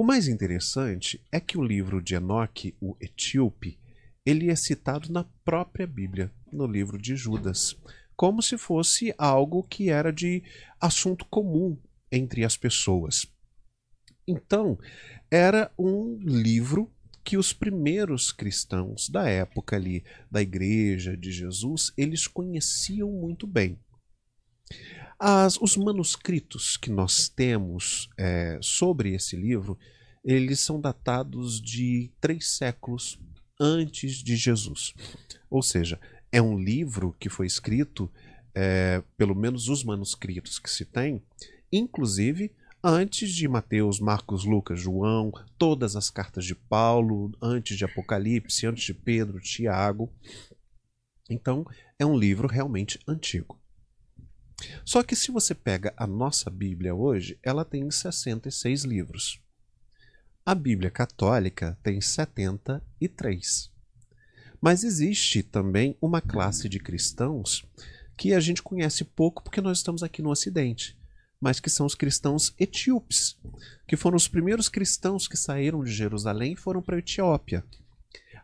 O mais interessante é que o livro de Enoque, o Etíope, ele é citado na própria Bíblia, no livro de Judas, como se fosse algo que era de assunto comum entre as pessoas. Então, era um livro que os primeiros cristãos da época ali da igreja de Jesus, eles conheciam muito bem. As, os manuscritos que nós temos é, sobre esse livro, eles são datados de três séculos antes de Jesus. Ou seja, é um livro que foi escrito, é, pelo menos os manuscritos que se tem, inclusive antes de Mateus, Marcos, Lucas, João, todas as cartas de Paulo, antes de Apocalipse, antes de Pedro, Tiago. Então, é um livro realmente antigo. Só que se você pega a nossa Bíblia hoje, ela tem 66 livros. A Bíblia católica tem 73. Mas existe também uma classe de cristãos que a gente conhece pouco porque nós estamos aqui no Ocidente, mas que são os cristãos etíopes, que foram os primeiros cristãos que saíram de Jerusalém e foram para a Etiópia.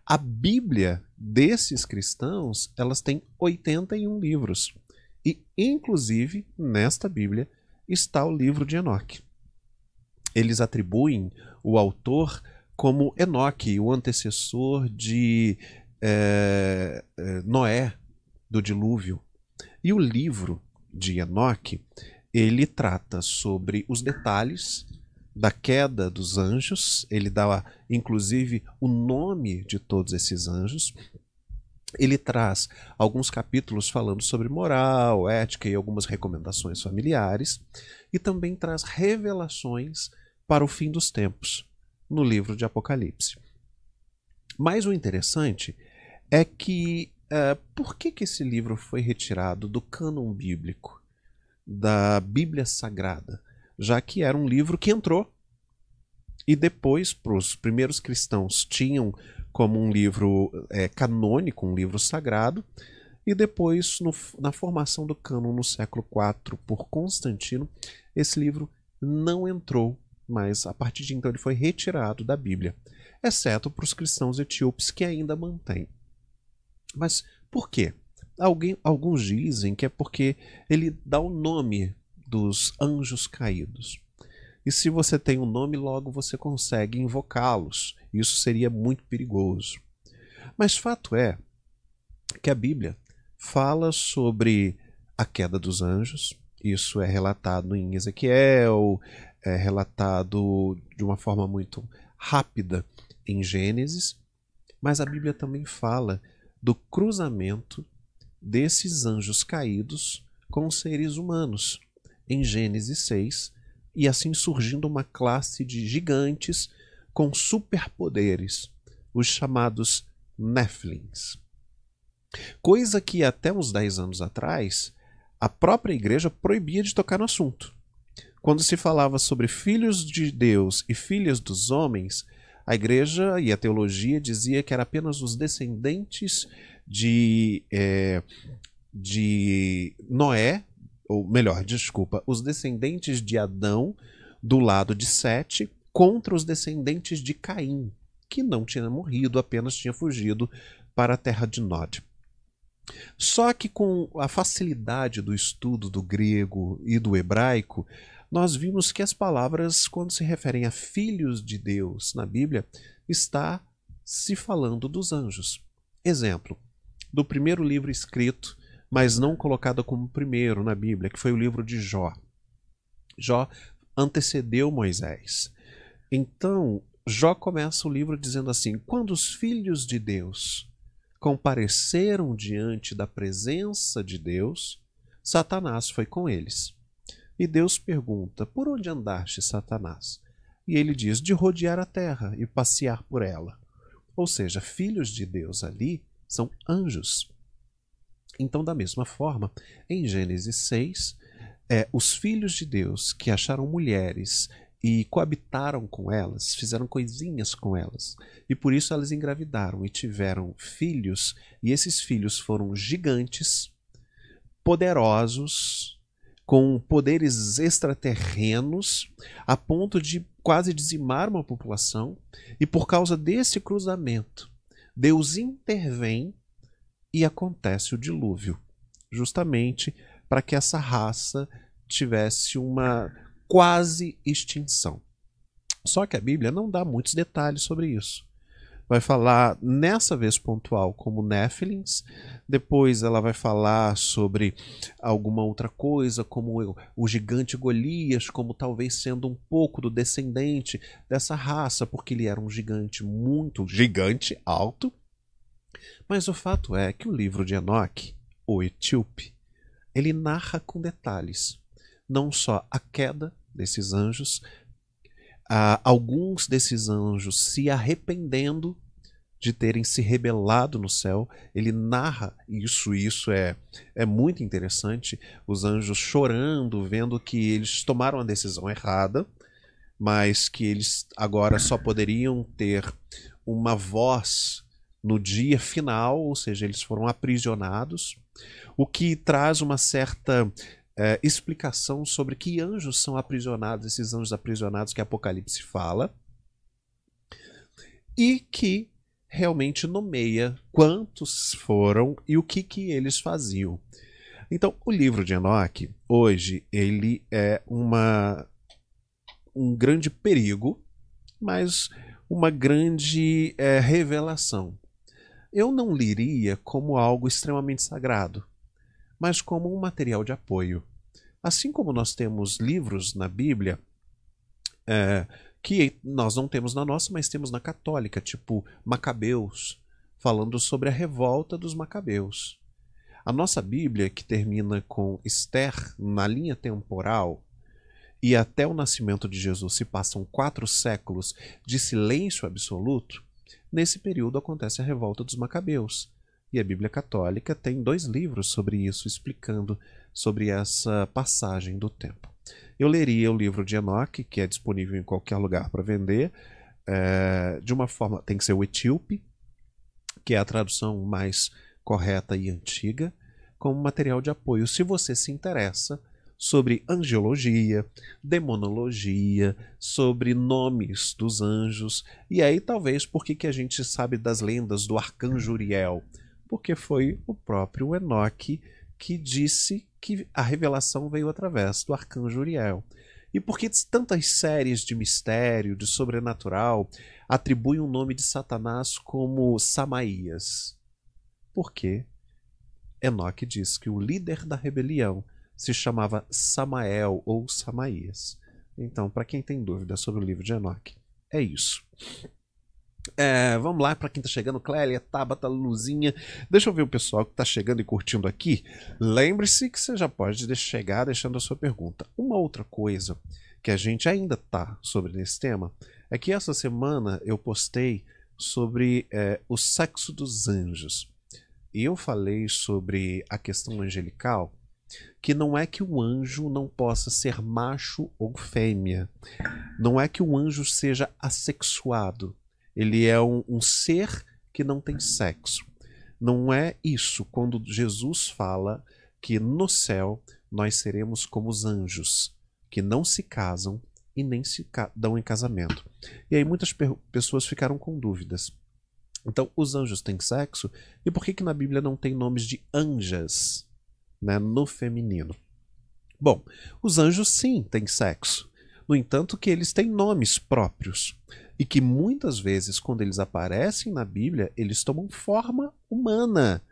A Bíblia desses cristãos, elas têm 81 livros. E, inclusive, nesta Bíblia está o livro de Enoque. Eles atribuem o autor como Enoque, o antecessor de é, Noé, do dilúvio. E o livro de Enoque, ele trata sobre os detalhes da queda dos anjos, ele dá inclusive o nome de todos esses anjos, ele traz alguns capítulos falando sobre moral, ética e algumas recomendações familiares, e também traz revelações para o fim dos tempos no livro de Apocalipse. Mas o interessante é que uh, por que, que esse livro foi retirado do cânon bíblico, da Bíblia Sagrada, já que era um livro que entrou e depois para os primeiros cristãos tinham como um livro é, canônico, um livro sagrado, e depois, no, na formação do cânon no século IV por Constantino, esse livro não entrou mas a partir de então ele foi retirado da Bíblia, exceto para os cristãos etíopes que ainda mantêm. Mas por quê? Alguém, alguns dizem que é porque ele dá o nome dos anjos caídos. E se você tem um nome, logo você consegue invocá-los. Isso seria muito perigoso. Mas fato é que a Bíblia fala sobre a queda dos anjos. Isso é relatado em Ezequiel, é relatado de uma forma muito rápida em Gênesis, mas a Bíblia também fala do cruzamento desses anjos caídos com os seres humanos. Em Gênesis 6, e assim surgindo uma classe de gigantes com superpoderes, os chamados Nephilims. Coisa que até uns 10 anos atrás a própria igreja proibia de tocar no assunto. Quando se falava sobre filhos de Deus e filhas dos homens, a igreja e a teologia dizia que era apenas os descendentes de, é, de Noé ou melhor, desculpa, os descendentes de Adão do lado de Sete contra os descendentes de Caim, que não tinha morrido, apenas tinha fugido para a terra de Nod. Só que com a facilidade do estudo do grego e do hebraico, nós vimos que as palavras, quando se referem a filhos de Deus na Bíblia, está se falando dos anjos. Exemplo, do primeiro livro escrito mas não colocada como primeiro na Bíblia, que foi o livro de Jó. Jó antecedeu Moisés. Então, Jó começa o livro dizendo assim: Quando os filhos de Deus compareceram diante da presença de Deus, Satanás foi com eles. E Deus pergunta: Por onde andaste, Satanás? E ele diz: De rodear a terra e passear por ela. Ou seja, filhos de Deus ali são anjos. Então, da mesma forma, em Gênesis 6, é, os filhos de Deus que acharam mulheres e coabitaram com elas, fizeram coisinhas com elas, e por isso elas engravidaram e tiveram filhos, e esses filhos foram gigantes, poderosos, com poderes extraterrenos, a ponto de quase dizimar uma população, e por causa desse cruzamento, Deus intervém e acontece o dilúvio justamente para que essa raça tivesse uma quase extinção. Só que a Bíblia não dá muitos detalhes sobre isso. Vai falar nessa vez pontual como nephilims depois ela vai falar sobre alguma outra coisa, como o gigante Golias, como talvez sendo um pouco do descendente dessa raça, porque ele era um gigante muito gigante, alto, mas o fato é que o livro de Enoque, o Etíope, ele narra com detalhes não só a queda desses anjos, alguns desses anjos se arrependendo de terem se rebelado no céu. Ele narra isso, isso é, é muito interessante. Os anjos chorando, vendo que eles tomaram a decisão errada, mas que eles agora só poderiam ter uma voz no dia final, ou seja, eles foram aprisionados, o que traz uma certa é, explicação sobre que anjos são aprisionados, esses anjos aprisionados que Apocalipse fala, e que realmente nomeia quantos foram e o que, que eles faziam. Então, o livro de Enoque, hoje, ele é uma, um grande perigo, mas uma grande é, revelação eu não liria como algo extremamente sagrado, mas como um material de apoio. Assim como nós temos livros na Bíblia é, que nós não temos na nossa, mas temos na católica, tipo Macabeus, falando sobre a revolta dos Macabeus. A nossa Bíblia, que termina com Esther na linha temporal, e até o nascimento de Jesus se passam quatro séculos de silêncio absoluto, Nesse período acontece a revolta dos Macabeus, e a Bíblia Católica tem dois livros sobre isso, explicando sobre essa passagem do tempo. Eu leria o livro de Enoque, que é disponível em qualquer lugar para vender, é, de uma forma, tem que ser o etíope, que é a tradução mais correta e antiga, como material de apoio. Se você se interessa, sobre angiologia, demonologia, sobre nomes dos anjos. E aí, talvez, por que, que a gente sabe das lendas do arcanjo Uriel? Porque foi o próprio Enoque que disse que a revelação veio através do arcanjo Uriel. E por que tantas séries de mistério, de sobrenatural, atribuem o nome de Satanás como Samaías? Porque Enoque diz que o líder da rebelião se chamava Samael ou Samaías. Então, para quem tem dúvida sobre o livro de Enoque, é isso. É, vamos lá para quem está chegando, Clélia, Tabata, Luzinha. Deixa eu ver o pessoal que está chegando e curtindo aqui. Lembre-se que você já pode chegar deixando a sua pergunta. Uma outra coisa que a gente ainda tá sobre nesse tema é que essa semana eu postei sobre é, o sexo dos anjos. E eu falei sobre a questão angelical que não é que o anjo não possa ser macho ou fêmea, não é que o anjo seja assexuado, ele é um, um ser que não tem sexo. Não é isso quando Jesus fala que no céu nós seremos como os anjos, que não se casam e nem se dão em casamento. E aí muitas pessoas ficaram com dúvidas. Então, os anjos têm sexo? E por que, que na Bíblia não tem nomes de anjas? né, no feminino. Bom, os anjos sim têm sexo. No entanto, que eles têm nomes próprios e que muitas vezes, quando eles aparecem na Bíblia, eles tomam forma humana.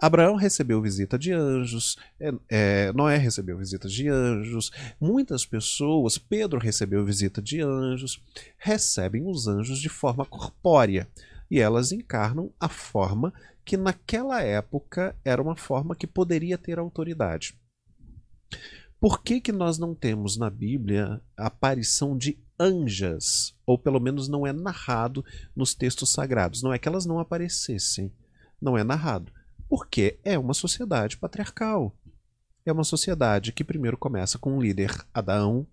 Abraão recebeu visita de anjos, é, é, Noé recebeu visitas de anjos, muitas pessoas, Pedro recebeu visita de anjos, recebem os anjos de forma corpórea e elas encarnam a forma que naquela época era uma forma que poderia ter autoridade. Por que, que nós não temos na Bíblia a aparição de anjas? Ou pelo menos não é narrado nos textos sagrados. Não é que elas não aparecessem, não é narrado. Porque é uma sociedade patriarcal é uma sociedade que primeiro começa com um líder, Adão,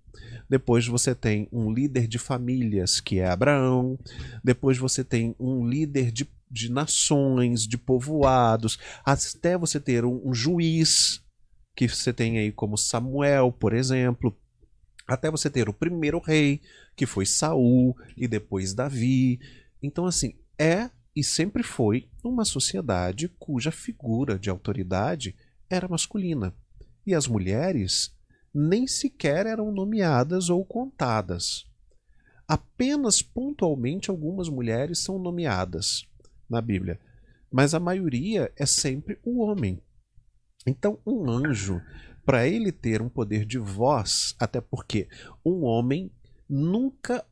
depois você tem um líder de famílias, que é Abraão, depois você tem um líder de, de nações, de povoados, até você ter um, um juiz, que você tem aí como Samuel, por exemplo, até você ter o primeiro rei, que foi Saul, e depois Davi. Então, assim, é e sempre foi uma sociedade cuja figura de autoridade era masculina e as mulheres nem sequer eram nomeadas ou contadas. Apenas pontualmente algumas mulheres são nomeadas na Bíblia, mas a maioria é sempre o homem. Então, um anjo, para ele ter um poder de voz, até porque um homem nunca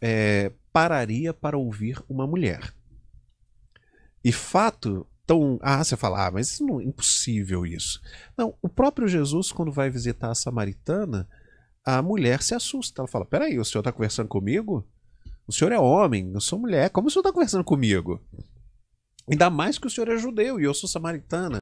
é, pararia para ouvir uma mulher. E fato tão. Ah, você fala, ah, mas não, é impossível isso. Não, o próprio Jesus, quando vai visitar a samaritana, a mulher se assusta. Ela fala: peraí, o senhor está conversando comigo? O senhor é homem, eu sou mulher. Como o senhor está conversando comigo? Ainda mais que o senhor é judeu e eu sou samaritana.